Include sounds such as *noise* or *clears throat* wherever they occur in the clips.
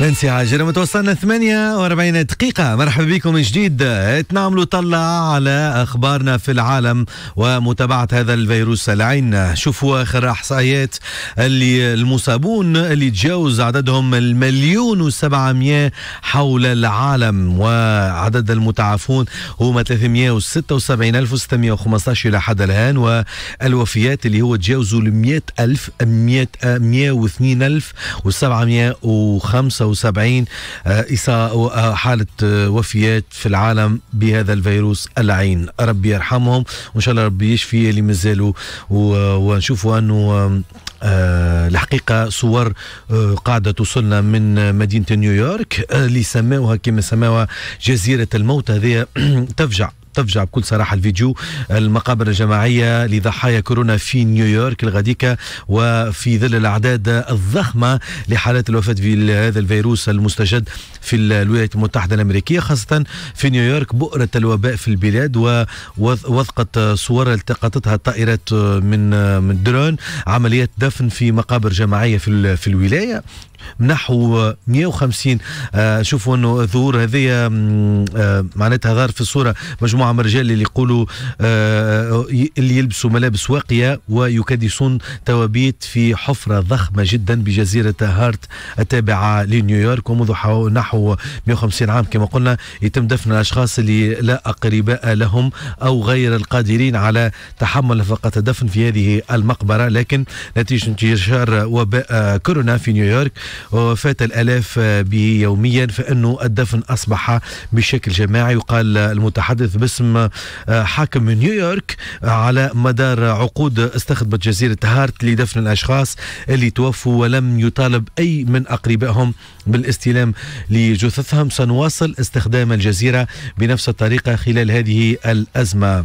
الانسعاج لما توصلنا 48 دقيقة مرحبا بكم من جديد تنعملوا طلع على أخبارنا في العالم ومتابعة هذا الفيروس العين شوفوا آخر إحصائيات اللي المصابون اللي تجاوز عددهم المليون وسبعمية حول العالم وعدد المتعافون هما 376615 إلى حد الآن والوفيات اللي هو تجاوزوا ال 100000 102 ألف و705 75 آه، آه، حالة آه، وفيات في العالم بهذا الفيروس العين ربي يرحمهم وإن شاء الله ربي يشفي اللي مازالوا ونشوفوا أنه آه الحقيقة صور آه قاعدة توصلنا من مدينة نيويورك اللي آه سماوها كما سماوها جزيرة الموت هذه *clears throat* تفجع تفجع بكل صراحه الفيديو المقابر الجماعيه لضحايا كورونا في نيويورك الغديكه وفي ظل الاعداد الضخمه لحالات الوفاه في هذا الفيروس المستجد في الولايات المتحده الامريكيه خاصه في نيويورك بؤره الوباء في البلاد ووثقت صور التقطتها الطائرات من من درون عمليات دفن في مقابر جماعيه في في الولايه نحو 150 آه، شوفوا انه الظهور هذه آه، آه، معناتها غار في الصوره مجموعه من الرجال اللي يقولوا اللي يلبسوا ملابس واقيه ويكدسون توابيت في حفره ضخمه جدا بجزيره هارت التابعه لنيويورك ومنذ نحو 150 عام كما قلنا يتم دفن الاشخاص اللي لا اقرباء لهم او غير القادرين على تحمل فقط الدفن في هذه المقبره لكن نتيجه انتشار وباء كورونا في نيويورك ووفاة الألاف به يوميا فإنه الدفن أصبح بشكل جماعي وقال المتحدث باسم آه، حاكم من نيويورك على مدار عقود استخدمت جزيرة هارت لدفن الأشخاص اللي توفوا ولم يطالب أي من أقربائهم بالاستلام لجثثهم سنواصل استخدام الجزيرة بنفس الطريقة خلال هذه الأزمة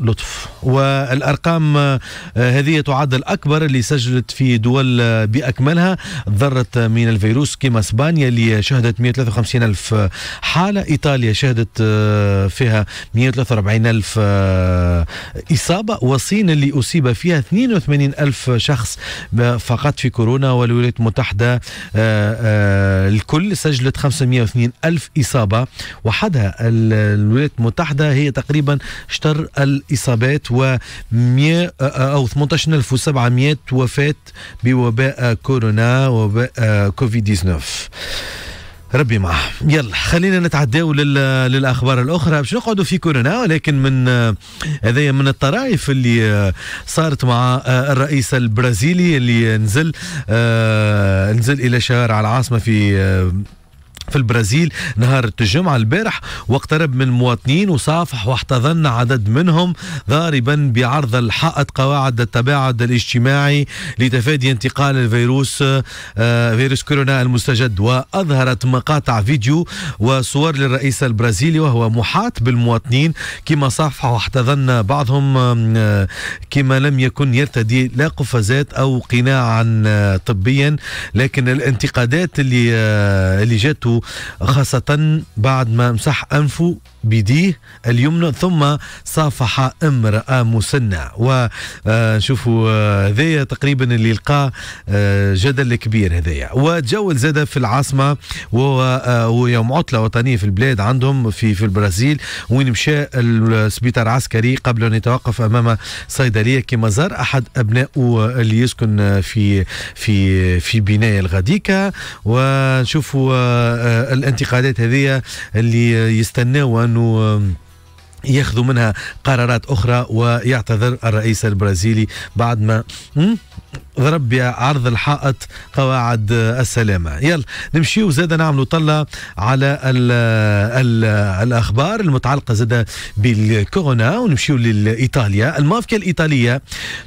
لطف والأرقام آه، هذه تعد الأكبر اللي سجلت في دول آه، بأكملها ضرت من الفيروس كما اسبانيا اللي شهدت 153 ألف آه، حالة إيطاليا شهدت فيها 143 ألف إصابة والصين اللي أصيب فيها 82 ألف شخص فقط في كورونا والولايات المتحدة الكل سجلت 502 ألف إصابة وحدها الولايات المتحدة هي تقريبا شطر الإصابات و 100 أو 18700 وفاة بوباء كورونا وباء كوفيد 19 ربي معه يلا خلينا نتعداو للاخبار الاخرى باش نقعدوا في كورونا ولكن من هذايا من الطرائف اللي صارت مع الرئيس البرازيلي اللي نزل آه، نزل الى شارع العاصمه في آه، في البرازيل نهار الجمعة البارح واقترب من مواطنين وصافح واحتضن عدد منهم ضاربا بعرض الحائط قواعد التباعد الاجتماعي لتفادي انتقال الفيروس آه، فيروس كورونا المستجد وأظهرت مقاطع فيديو وصور للرئيس البرازيلي وهو محاط بالمواطنين كما صافح واحتضن بعضهم آه، كما لم يكن يرتدي لا قفازات أو قناعا آه، طبيا لكن الانتقادات اللي اللي جاتوا خاصة بعد ما مسح أنفه بيديه اليمنى ثم صافح امرأة مسنة ونشوفوا آه، آه، هذايا تقريبا اللي لقى آه، جدل كبير هذايا وتجول زاد في العاصمة ويوم عطلة وطنية في البلاد عندهم في في البرازيل وين مشى السبيطار عسكري قبل أن يتوقف أمام صيدلية كما زار أحد أبنائه اللي يسكن في في في بناية الغديكة ونشوفوا الانتقادات هذه اللي يستناوا انه ياخذوا منها قرارات اخرى ويعتذر الرئيس البرازيلي بعد ما ضرب عرض الحائط قواعد آه، السلامه يلا نمشيو وزاد نعملوا طله على الـ آه، الـ آه، الاخبار المتعلقه زاد بالكورونا ونمشيو لايطاليا المافيا الايطاليه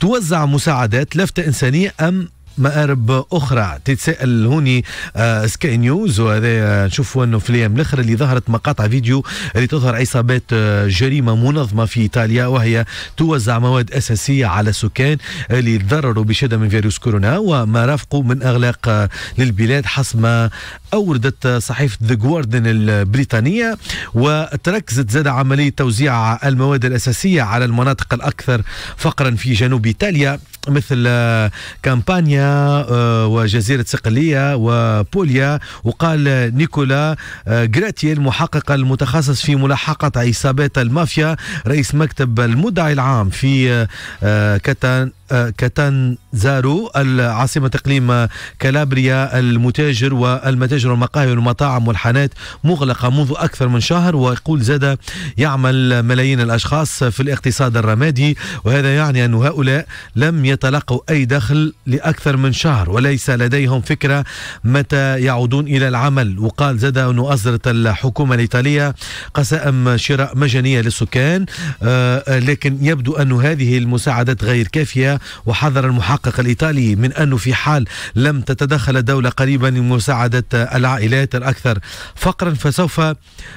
توزع مساعدات لفته انسانيه ام مآرب أخرى تتساءل هوني آه سكاي نيوز وهذا نشوفوا أنه في الأيام الأخرى اللي ظهرت مقاطع فيديو اللي تظهر عصابات آه، جريمة منظمة في إيطاليا وهي توزع مواد أساسية على السكان اللي تضرروا بشدة من فيروس كورونا وما رافقوا من أغلاق آه، للبلاد حسب ما أوردت صحيفة ذا جواردن البريطانية وتركزت زاد عملية توزيع المواد الأساسية على المناطق الأكثر فقرا في جنوب إيطاليا مثل آه، كامبانيا آه، وجزيرة صقلية وبوليا وقال نيكولا آه، غراتيل محقق المتخصص في ملاحقة عصابات المافيا رئيس مكتب المدعي العام في آه، كتان كتنزارو العاصمة إقليم كالابريا المتاجر والمتاجر والمقاهي والمطاعم والحانات مغلقة منذ أكثر من شهر ويقول زاد يعمل ملايين الأشخاص في الاقتصاد الرمادي وهذا يعني أن هؤلاء لم يتلقوا أي دخل لأكثر من شهر وليس لديهم فكرة متى يعودون إلى العمل وقال زاد أن أصدرت الحكومة الإيطالية قسائم شراء مجانية للسكان آه، لكن يبدو أن هذه المساعدات غير كافية وحذر المحقق الإيطالي من أنه في حال لم تتدخل الدولة قريبا لمساعدة العائلات الأكثر فقرا فسوف آه،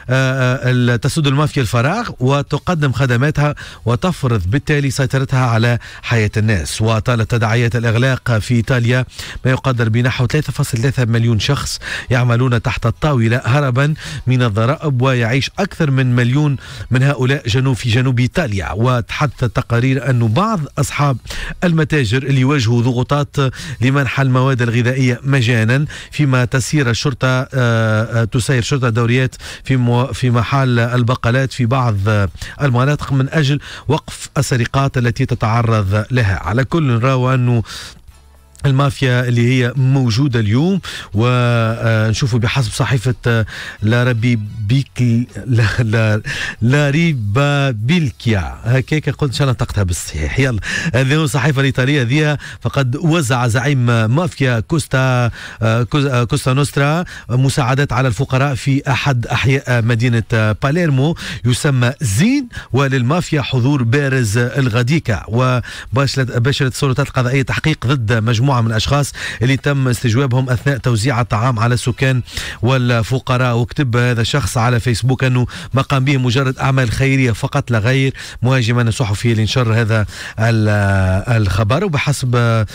آه، تسد المافيا الفراغ وتقدم خدماتها وتفرض بالتالي سيطرتها على حياة الناس وطالت تداعيات الإغلاق في إيطاليا ما يقدر بنحو 3.3 مليون شخص يعملون تحت الطاولة هربا من الضرائب ويعيش أكثر من مليون من هؤلاء جنوب في جنوب إيطاليا وتحدث التقارير أن بعض أصحاب المتاجر اللي يواجهوا ضغوطات لمنح المواد الغذائية مجانا فيما تسير الشرطة آه، آه، تسير شرطة دوريات في في محال البقالات في بعض المناطق من أجل وقف السرقات التي تتعرض لها على كل نراو أنه المافيا اللي هي موجوده اليوم ونشوفوا آه، بحسب صحيفه آه، لاربي بيكي لا لا لاريبا بيلكيا هكاك قلت ان شاء الله نطقتها بالصحيح يلا هذه الصحيفه الايطاليه هذه فقد وزع زعيم مافيا كوستا آه، كوستا نوسترا مساعدات على الفقراء في احد احياء مدينه باليرمو يسمى زين وللمافيا حضور بارز الغديكه وباشرت السلطات القضائيه تحقيق ضد مجموعه مجموعة من الأشخاص اللي تم استجوابهم أثناء توزيع الطعام على السكان والفقراء وكتب هذا الشخص على فيسبوك أنه ما قام به مجرد أعمال خيرية فقط لا غير مهاجما الصحفي اللي نشر هذا الخبر وبحسب آه،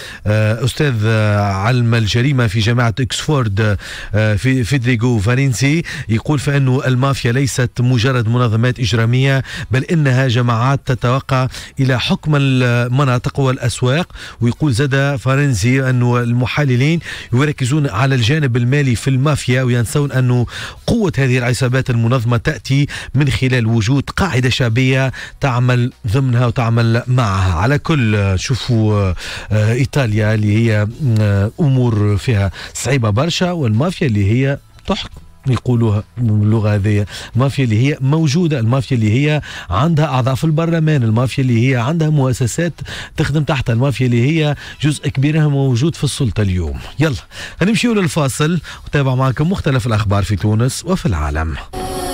أستاذ آه، علم الجريمة في جامعة إكسفورد آه، في فيدريغو فارينسي يقول فإنه المافيا ليست مجرد منظمات إجرامية بل إنها جماعات تتوقع إلى حكم المناطق والأسواق ويقول زاد فارينسي الرئيسي أنه المحللين يركزون على الجانب المالي في المافيا وينسون أنه قوة هذه العصابات المنظمة تأتي من خلال وجود قاعدة شعبية تعمل ضمنها وتعمل معها على كل شوفوا آه، إيطاليا اللي هي آه، أمور فيها صعيبة برشا والمافيا اللي هي تحكم يقولوها باللغه هذه المافيا اللي هي موجوده المافيا اللي هي عندها اعضاء في البرلمان المافيا اللي هي عندها مؤسسات تخدم تحتها المافيا اللي هي جزء كبيرها موجود في السلطه اليوم يلا هنمشيوا للفاصل وتابع معكم مختلف الاخبار في تونس وفي العالم